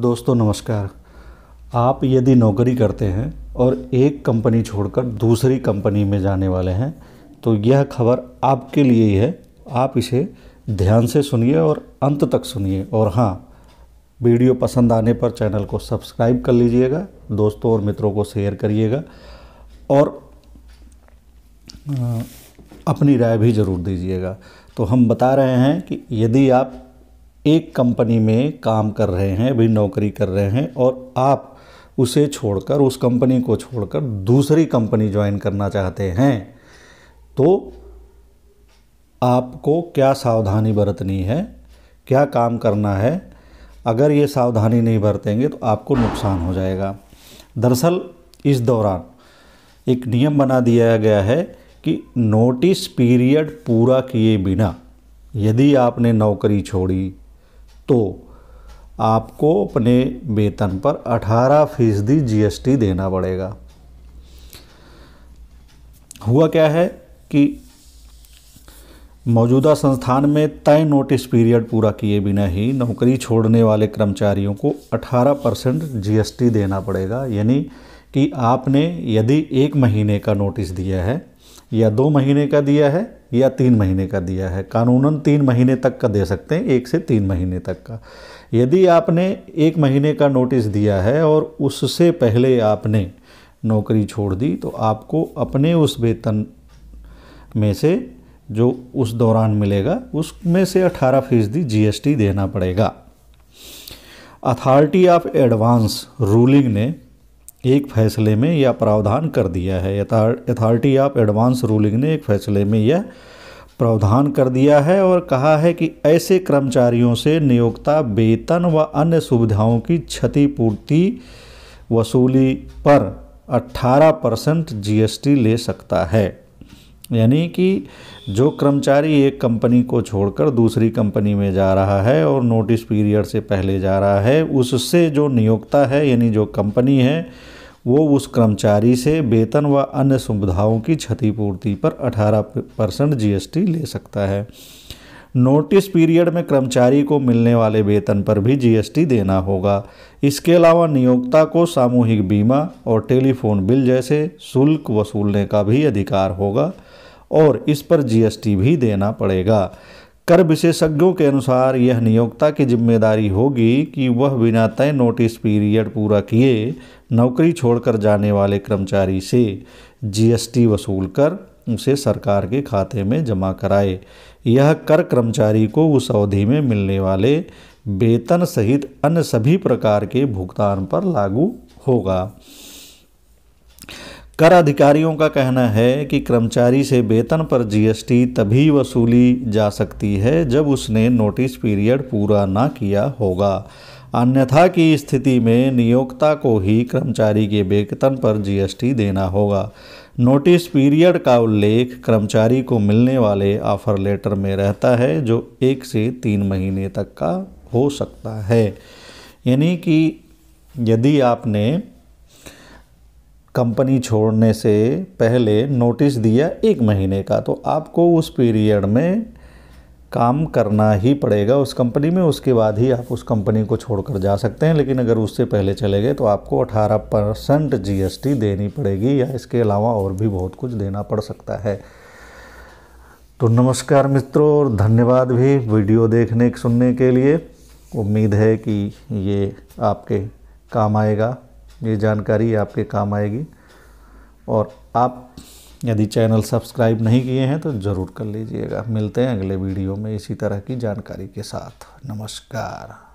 दोस्तों नमस्कार आप यदि नौकरी करते हैं और एक कंपनी छोड़कर दूसरी कंपनी में जाने वाले हैं तो यह खबर आपके लिए ही है आप इसे ध्यान से सुनिए और अंत तक सुनिए और हाँ वीडियो पसंद आने पर चैनल को सब्सक्राइब कर लीजिएगा दोस्तों और मित्रों को शेयर करिएगा और अपनी राय भी ज़रूर दीजिएगा तो हम बता रहे हैं कि यदि आप एक कंपनी में काम कर रहे हैं अभी नौकरी कर रहे हैं और आप उसे छोड़कर उस कंपनी को छोड़कर दूसरी कंपनी ज्वाइन करना चाहते हैं तो आपको क्या सावधानी बरतनी है क्या काम करना है अगर ये सावधानी नहीं बरतेंगे तो आपको नुकसान हो जाएगा दरअसल इस दौरान एक नियम बना दिया गया है कि नोटिस पीरियड पूरा किए बिना यदि आपने नौकरी छोड़ी तो आपको अपने वेतन पर 18 फीसदी जीएसटी देना पड़ेगा हुआ क्या है कि मौजूदा संस्थान में तय नोटिस पीरियड पूरा किए बिना ही नौकरी छोड़ने वाले कर्मचारियों को 18 परसेंट जी देना पड़ेगा यानी कि आपने यदि एक महीने का नोटिस दिया है या दो महीने का दिया है या तीन महीने का दिया है कानूनन तीन महीने तक का दे सकते हैं एक से तीन महीने तक का यदि आपने एक महीने का नोटिस दिया है और उससे पहले आपने नौकरी छोड़ दी तो आपको अपने उस वेतन में से जो उस दौरान मिलेगा उसमें से अठारह फीसदी जी देना पड़ेगा अथॉरिटी ऑफ एडवांस रूलिंग ने एक फैसले में यह प्रावधान कर दिया है अथॉरिटी ऑफ एडवांस रूलिंग ने एक फैसले में यह प्रावधान कर दिया है और कहा है कि ऐसे कर्मचारियों से नियोक्ता वेतन व अन्य सुविधाओं की क्षतिपूर्ति वसूली पर 18 परसेंट जी ले सकता है यानी कि जो कर्मचारी एक कंपनी को छोड़कर दूसरी कंपनी में जा रहा है और नोटिस पीरियड से पहले जा रहा है उससे जो नियोक्ता है यानी जो कंपनी है वो उस कर्मचारी से वेतन व अन्य सुविधाओं की क्षतिपूर्ति पर 18 परसेंट जी ले सकता है नोटिस पीरियड में कर्मचारी को मिलने वाले वेतन पर भी जीएसटी देना होगा इसके अलावा नियोक्ता को सामूहिक बीमा और टेलीफोन बिल जैसे शुल्क वसूलने का भी अधिकार होगा और इस पर जीएसटी भी देना पड़ेगा कर विशेषज्ञों के अनुसार यह नियोक्ता की जिम्मेदारी होगी कि वह बिना तय नोटिस पीरियड पूरा किए नौकरी छोड़कर जाने वाले कर्मचारी से जीएसटी वसूल कर उसे सरकार के खाते में जमा कराए यह कर कर्मचारी को उस अवधि में मिलने वाले वेतन सहित अन्य सभी प्रकार के भुगतान पर लागू होगा कर अधिकारियों का कहना है कि कर्मचारी से वेतन पर जीएसटी तभी वसूली जा सकती है जब उसने नोटिस पीरियड पूरा ना किया होगा अन्यथा की स्थिति में नियोक्ता को ही कर्मचारी के वेतन पर जीएसटी देना होगा नोटिस पीरियड का उल्लेख कर्मचारी को मिलने वाले ऑफर लेटर में रहता है जो एक से तीन महीने तक का हो सकता है यानी कि यदि आपने कंपनी छोड़ने से पहले नोटिस दिया एक महीने का तो आपको उस पीरियड में काम करना ही पड़ेगा उस कंपनी में उसके बाद ही आप उस कंपनी को छोड़कर जा सकते हैं लेकिन अगर उससे पहले चले गए तो आपको 18 परसेंट जी देनी पड़ेगी या इसके अलावा और भी बहुत कुछ देना पड़ सकता है तो नमस्कार मित्रों और धन्यवाद भी वीडियो देखने सुनने के लिए उम्मीद है कि ये आपके काम आएगा ये जानकारी आपके काम आएगी और आप यदि चैनल सब्सक्राइब नहीं किए हैं तो ज़रूर कर लीजिएगा मिलते हैं अगले वीडियो में इसी तरह की जानकारी के साथ नमस्कार